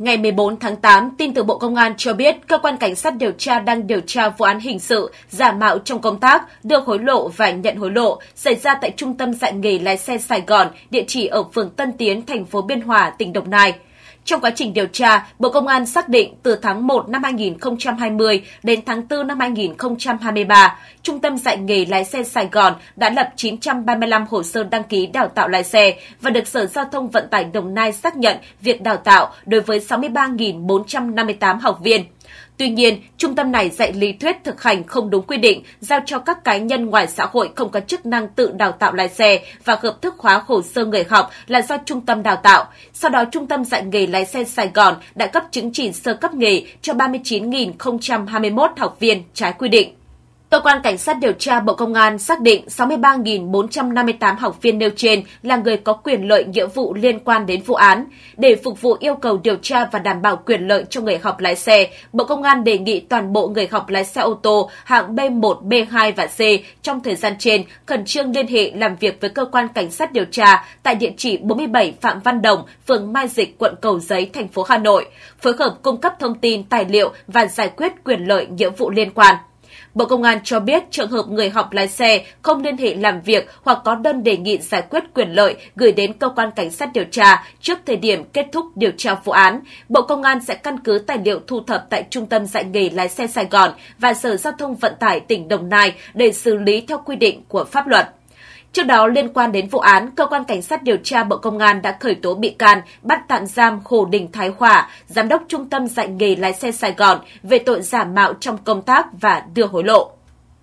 Ngày 14 tháng 8, tin từ Bộ Công an cho biết cơ quan cảnh sát điều tra đang điều tra vụ án hình sự giả mạo trong công tác, đưa hối lộ và nhận hối lộ xảy ra tại Trung tâm dạy nghề lái xe Sài Gòn, địa chỉ ở phường Tân Tiến, thành phố Biên Hòa, tỉnh Đồng Nai. Trong quá trình điều tra, Bộ Công an xác định từ tháng 1 năm 2020 đến tháng 4 năm 2023, Trung tâm dạy nghề lái xe Sài Gòn đã lập 935 hồ sơ đăng ký đào tạo lái xe và được Sở Giao thông Vận tải Đồng Nai xác nhận việc đào tạo đối với 63.458 học viên. Tuy nhiên, trung tâm này dạy lý thuyết thực hành không đúng quy định, giao cho các cá nhân ngoài xã hội không có chức năng tự đào tạo lái xe và hợp thức hóa hồ sơ người học là do trung tâm đào tạo. Sau đó, trung tâm dạy nghề lái xe Sài Gòn đã cấp chứng chỉ sơ cấp nghề cho 39.021 học viên trái quy định. Cơ quan Cảnh sát điều tra Bộ Công an xác định 63.458 học viên nêu trên là người có quyền lợi nghĩa vụ liên quan đến vụ án. Để phục vụ yêu cầu điều tra và đảm bảo quyền lợi cho người học lái xe, Bộ Công an đề nghị toàn bộ người học lái xe ô tô hạng B1, B2 và C trong thời gian trên khẩn trương liên hệ làm việc với Cơ quan Cảnh sát điều tra tại địa chỉ 47 Phạm Văn Đồng, phường Mai Dịch, quận Cầu Giấy, thành phố Hà Nội, phối hợp cung cấp thông tin, tài liệu và giải quyết quyền lợi nghĩa vụ liên quan. Bộ Công an cho biết trường hợp người học lái xe không liên hệ làm việc hoặc có đơn đề nghị giải quyết quyền lợi gửi đến cơ quan cảnh sát điều tra trước thời điểm kết thúc điều tra vụ án, Bộ Công an sẽ căn cứ tài liệu thu thập tại Trung tâm dạy nghề lái xe Sài Gòn và Sở Giao thông Vận tải tỉnh Đồng Nai để xử lý theo quy định của pháp luật. Trước đó liên quan đến vụ án, cơ quan cảnh sát điều tra Bộ Công an đã khởi tố bị can, bắt tạm giam Hồ Đình Thái Hòa, giám đốc trung tâm dạy nghề lái xe Sài Gòn về tội giả mạo trong công tác và đưa hối lộ.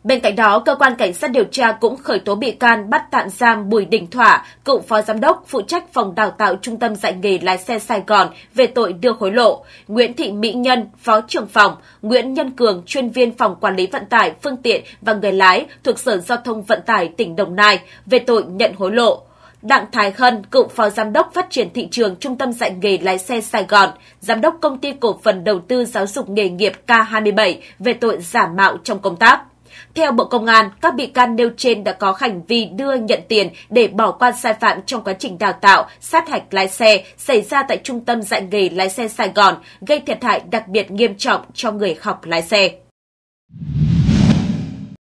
Bên cạnh đó, cơ quan cảnh sát điều tra cũng khởi tố bị can bắt tạm giam Bùi Đình Thỏa, cựu phó giám đốc phụ trách phòng đào tạo Trung tâm dạy nghề lái xe Sài Gòn về tội đưa hối lộ, Nguyễn Thị Mỹ Nhân, phó trưởng phòng, Nguyễn Nhân Cường, chuyên viên phòng quản lý vận tải, phương tiện và người lái thuộc Sở Giao thông Vận tải tỉnh Đồng Nai về tội nhận hối lộ. Đặng Thái Hân cựu phó giám đốc phát triển thị trường Trung tâm dạy nghề lái xe Sài Gòn, giám đốc công ty cổ phần đầu tư giáo dục nghề nghiệp K27 về tội giả mạo trong công tác. Theo Bộ Công an, các bị can nêu trên đã có hành vi đưa nhận tiền để bỏ qua sai phạm trong quá trình đào tạo, sát hạch lái xe xảy ra tại Trung tâm dạy nghề lái xe Sài Gòn, gây thiệt hại đặc biệt nghiêm trọng cho người học lái xe.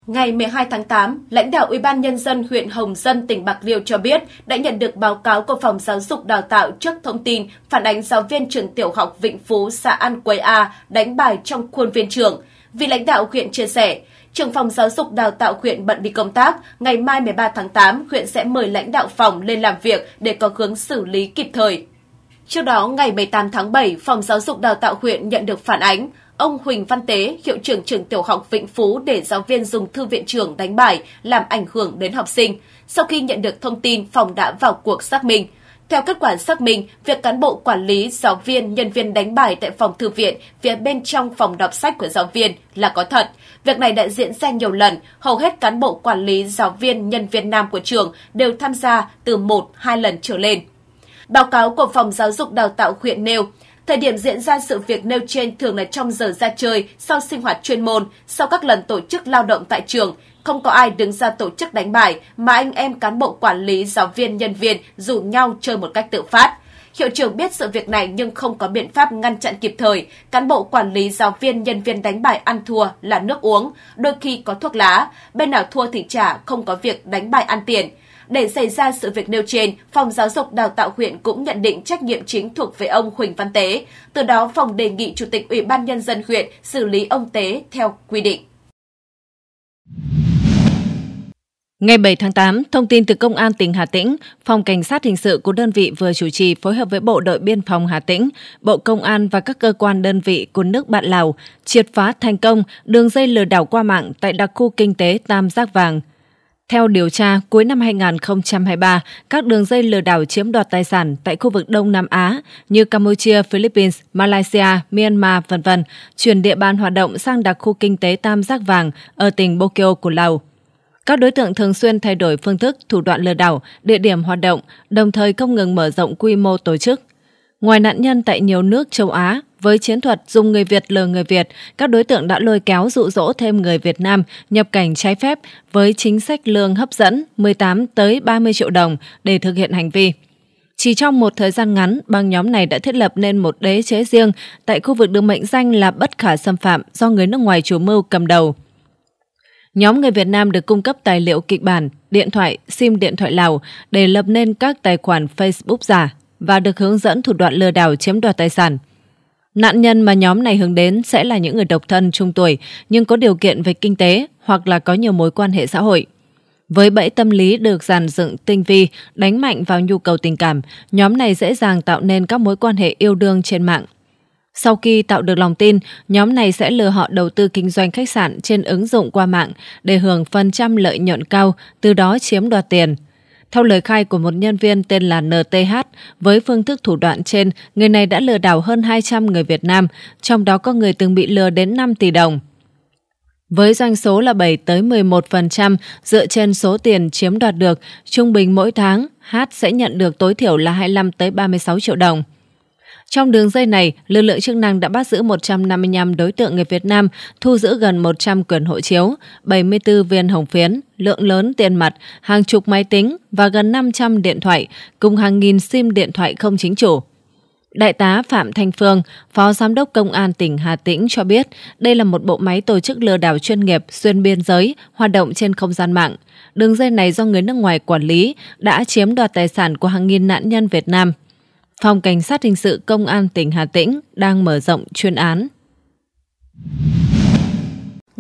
Ngày 12 tháng 8, lãnh đạo Ủy ban nhân dân huyện Hồng Dân tỉnh Bạc Liêu cho biết đã nhận được báo cáo của phòng giáo dục đào tạo trước thông tin phản ánh giáo viên trường tiểu học Vịnh Phú xã An Quế A đánh bài trong khuôn viên trường. Vì lãnh đạo huyện chia sẻ, trưởng phòng giáo dục đào tạo huyện bận đi công tác, ngày mai 13 tháng 8, huyện sẽ mời lãnh đạo phòng lên làm việc để có hướng xử lý kịp thời. Trước đó, ngày 18 tháng 7, Phòng Giáo dục Đào tạo huyện nhận được phản ánh, ông Huỳnh Văn Tế, hiệu trưởng trường tiểu học Vĩnh Phú để giáo viên dùng thư viện trường đánh bài làm ảnh hưởng đến học sinh. Sau khi nhận được thông tin, phòng đã vào cuộc xác minh – theo kết quả xác minh, việc cán bộ quản lý, giáo viên, nhân viên đánh bài tại phòng thư viện phía bên trong phòng đọc sách của giáo viên là có thật. Việc này đã diễn ra nhiều lần, hầu hết cán bộ quản lý, giáo viên, nhân viên nam của trường đều tham gia từ 1-2 lần trở lên. Báo cáo của Phòng Giáo dục Đào tạo huyện nêu, Thời điểm diễn ra sự việc nêu trên thường là trong giờ ra chơi, sau sinh hoạt chuyên môn, sau các lần tổ chức lao động tại trường, không có ai đứng ra tổ chức đánh bài mà anh em cán bộ quản lý, giáo viên, nhân viên rủ nhau chơi một cách tự phát. Hiệu trưởng biết sự việc này nhưng không có biện pháp ngăn chặn kịp thời. Cán bộ quản lý, giáo viên, nhân viên đánh bài ăn thua là nước uống, đôi khi có thuốc lá. Bên nào thua thì trả, không có việc đánh bài ăn tiền. Để xảy ra sự việc nêu trên, Phòng Giáo dục Đào tạo huyện cũng nhận định trách nhiệm chính thuộc về ông Huỳnh Văn Tế. Từ đó, phòng đề nghị Chủ tịch Ủy ban Nhân dân huyện xử lý ông Tế theo quy định. Ngày 7 tháng 8, thông tin từ Công an tỉnh Hà Tĩnh, Phòng Cảnh sát Hình sự của đơn vị vừa chủ trì phối hợp với Bộ đội Biên phòng Hà Tĩnh, Bộ Công an và các cơ quan đơn vị của nước bạn Lào triệt phá thành công đường dây lừa đảo qua mạng tại đặc khu kinh tế Tam Giác Vàng. Theo điều tra, cuối năm 2023, các đường dây lừa đảo chiếm đoạt tài sản tại khu vực Đông Nam Á như Campuchia, Philippines, Malaysia, Myanmar, v.v. chuyển địa bàn hoạt động sang đặc khu kinh tế Tam Giác Vàng ở tỉnh Bokeo của Lào. Các đối tượng thường xuyên thay đổi phương thức, thủ đoạn lừa đảo, địa điểm hoạt động, đồng thời không ngừng mở rộng quy mô tổ chức. Ngoài nạn nhân tại nhiều nước châu Á, với chiến thuật dùng người Việt lừa người Việt, các đối tượng đã lôi kéo dụ dỗ thêm người Việt Nam nhập cảnh trái phép với chính sách lương hấp dẫn 18 tới 30 triệu đồng để thực hiện hành vi. Chỉ trong một thời gian ngắn, băng nhóm này đã thiết lập nên một đế chế riêng tại khu vực được mệnh danh là bất khả xâm phạm do người nước ngoài chủ mưu cầm đầu. Nhóm người Việt Nam được cung cấp tài liệu kịch bản, điện thoại, SIM điện thoại Lào để lập nên các tài khoản Facebook giả và được hướng dẫn thủ đoạn lừa đảo chiếm đoạt tài sản. Nạn nhân mà nhóm này hướng đến sẽ là những người độc thân trung tuổi nhưng có điều kiện về kinh tế hoặc là có nhiều mối quan hệ xã hội. Với bẫy tâm lý được dàn dựng tinh vi, đánh mạnh vào nhu cầu tình cảm, nhóm này dễ dàng tạo nên các mối quan hệ yêu đương trên mạng sau khi tạo được lòng tin, nhóm này sẽ lừa họ đầu tư kinh doanh khách sạn trên ứng dụng qua mạng để hưởng phần trăm lợi nhuận cao, từ đó chiếm đoạt tiền. Theo lời khai của một nhân viên tên là NTH, với phương thức thủ đoạn trên, người này đã lừa đảo hơn 200 người Việt Nam, trong đó có người từng bị lừa đến 5 tỷ đồng. Với doanh số là 7 tới 11% dựa trên số tiền chiếm đoạt được, trung bình mỗi tháng, H sẽ nhận được tối thiểu là 25 tới 36 triệu đồng. Trong đường dây này, lực lượng chức năng đã bắt giữ 155 đối tượng người Việt Nam, thu giữ gần 100 quyền hộ chiếu, 74 viên hồng phiến, lượng lớn tiền mặt, hàng chục máy tính và gần 500 điện thoại, cùng hàng nghìn SIM điện thoại không chính chủ. Đại tá Phạm Thanh Phương, Phó Giám đốc Công an tỉnh Hà Tĩnh cho biết đây là một bộ máy tổ chức lừa đảo chuyên nghiệp xuyên biên giới, hoạt động trên không gian mạng. Đường dây này do người nước ngoài quản lý đã chiếm đoạt tài sản của hàng nghìn nạn nhân Việt Nam. Phòng Cảnh sát Hình sự Công an tỉnh Hà Tĩnh đang mở rộng chuyên án.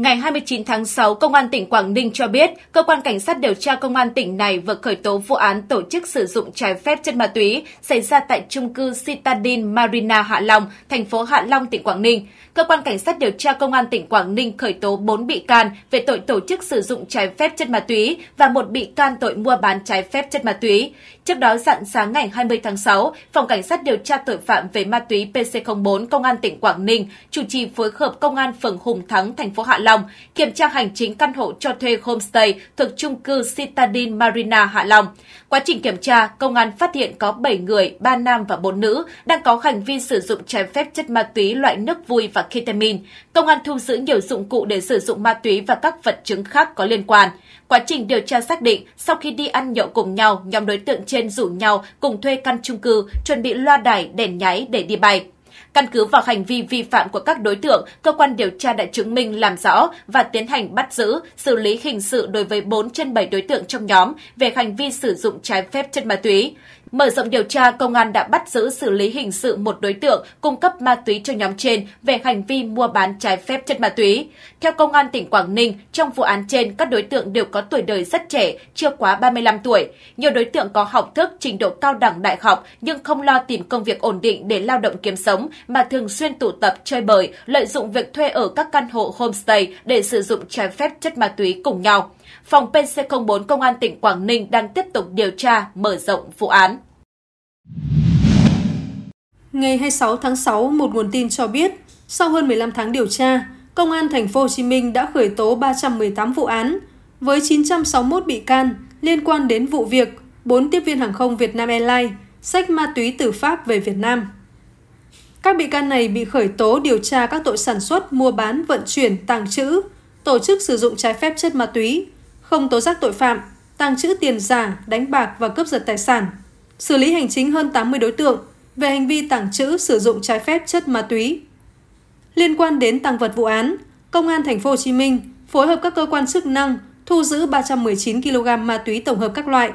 Ngày 29 tháng 6, Công an tỉnh Quảng Ninh cho biết, cơ quan cảnh sát điều tra Công an tỉnh này vừa khởi tố vụ án tổ chức sử dụng trái phép chất ma túy xảy ra tại trung cư Citadin Marina Hạ Long, thành phố Hạ Long, tỉnh Quảng Ninh. Cơ quan cảnh sát điều tra Công an tỉnh Quảng Ninh khởi tố 4 bị can về tội tổ chức sử dụng trái phép chất ma túy và một bị can tội mua bán trái phép chất ma túy. Trước đó, dạng sáng ngày 20 tháng 6, Phòng Cảnh sát điều tra tội phạm về ma túy PC04 Công an tỉnh Quảng Ninh chủ trì phối hợp Công an phường Hùng Thắng, thành phố Hạ Long Long kiểm tra hành chính căn hộ cho thuê homestay thuộc trung cư Citadin Marina Hạ Long. Quá trình kiểm tra, công an phát hiện có 7 người, 3 nam và 4 nữ đang có hành vi sử dụng trái phép chất ma túy loại nước vui và ketamin. Công an thu giữ nhiều dụng cụ để sử dụng ma túy và các vật chứng khác có liên quan. Quá trình điều tra xác định, sau khi đi ăn nhậu cùng nhau, nhóm đối tượng trên rủ nhau cùng thuê căn chung cư, chuẩn bị loa đài, đèn nháy để đi bay. Căn cứ vào hành vi vi phạm của các đối tượng, cơ quan điều tra đã chứng minh làm rõ và tiến hành bắt giữ, xử lý hình sự đối với 4 trên 7 đối tượng trong nhóm về hành vi sử dụng trái phép chất ma túy. Mở rộng điều tra, công an đã bắt giữ xử lý hình sự một đối tượng cung cấp ma túy cho nhóm trên về hành vi mua bán trái phép chất ma túy. Theo công an tỉnh Quảng Ninh, trong vụ án trên các đối tượng đều có tuổi đời rất trẻ, chưa quá 35 tuổi. Nhiều đối tượng có học thức trình độ cao đẳng đại học nhưng không lo tìm công việc ổn định để lao động kiếm sống mà thường xuyên tụ tập chơi bời, lợi dụng việc thuê ở các căn hộ homestay để sử dụng trái phép chất ma túy cùng nhau. Phòng PC04 Công an tỉnh Quảng Ninh đang tiếp tục điều tra, mở rộng vụ án. Ngày 26 tháng 6, một nguồn tin cho biết, sau hơn 15 tháng điều tra, Công an thành phố Hồ Chí Minh đã khởi tố 318 vụ án với 961 bị can liên quan đến vụ việc 4 tiếp viên hàng không Việt Nam Airlines sách ma túy từ Pháp về Việt Nam. Các bị can này bị khởi tố điều tra các tội sản xuất, mua bán, vận chuyển, tàng trữ, tổ chức sử dụng trái phép chất ma túy, không tố giác tội phạm, tàng trữ tiền giả, đánh bạc và cướp giật tài sản. Xử lý hành chính hơn 80 đối tượng về hành vi tàng trữ sử dụng trái phép chất ma túy. Liên quan đến tăng vật vụ án, Công an thành phố Hồ Chí Minh phối hợp các cơ quan chức năng thu giữ 319 kg ma túy tổng hợp các loại,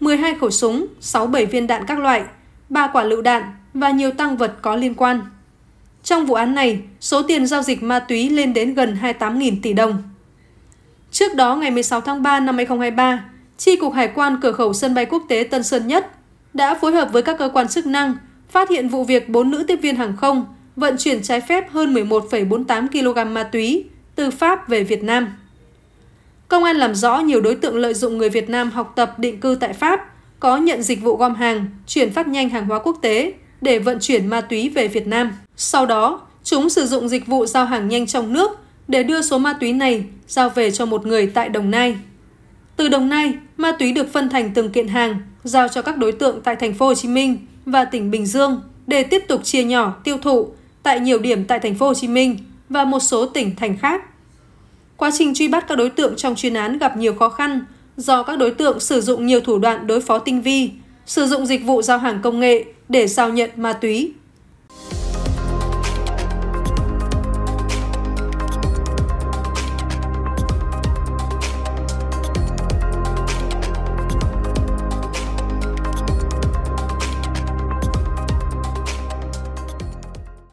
12 khẩu súng, 67 viên đạn các loại, 3 quả lựu đạn, và nhiều tăng vật có liên quan. Trong vụ án này, số tiền giao dịch ma túy lên đến gần 28.000 tỷ đồng. Trước đó, ngày 16 tháng 3 năm 2023, Tri Cục Hải quan cửa khẩu sân bay quốc tế Tân Sơn Nhất đã phối hợp với các cơ quan chức năng phát hiện vụ việc 4 nữ tiếp viên hàng không vận chuyển trái phép hơn 11,48 kg ma túy từ Pháp về Việt Nam. Công an làm rõ nhiều đối tượng lợi dụng người Việt Nam học tập định cư tại Pháp, có nhận dịch vụ gom hàng, chuyển phát nhanh hàng hóa quốc tế để vận chuyển ma túy về Việt Nam. Sau đó, chúng sử dụng dịch vụ giao hàng nhanh trong nước để đưa số ma túy này giao về cho một người tại Đồng Nai. Từ Đồng Nai, ma túy được phân thành từng kiện hàng giao cho các đối tượng tại thành phố Hồ Chí Minh và tỉnh Bình Dương để tiếp tục chia nhỏ tiêu thụ tại nhiều điểm tại thành phố Hồ Chí Minh và một số tỉnh thành khác. Quá trình truy bắt các đối tượng trong chuyên án gặp nhiều khó khăn do các đối tượng sử dụng nhiều thủ đoạn đối phó tinh vi sử dụng dịch vụ giao hàng công nghệ để giao nhận ma túy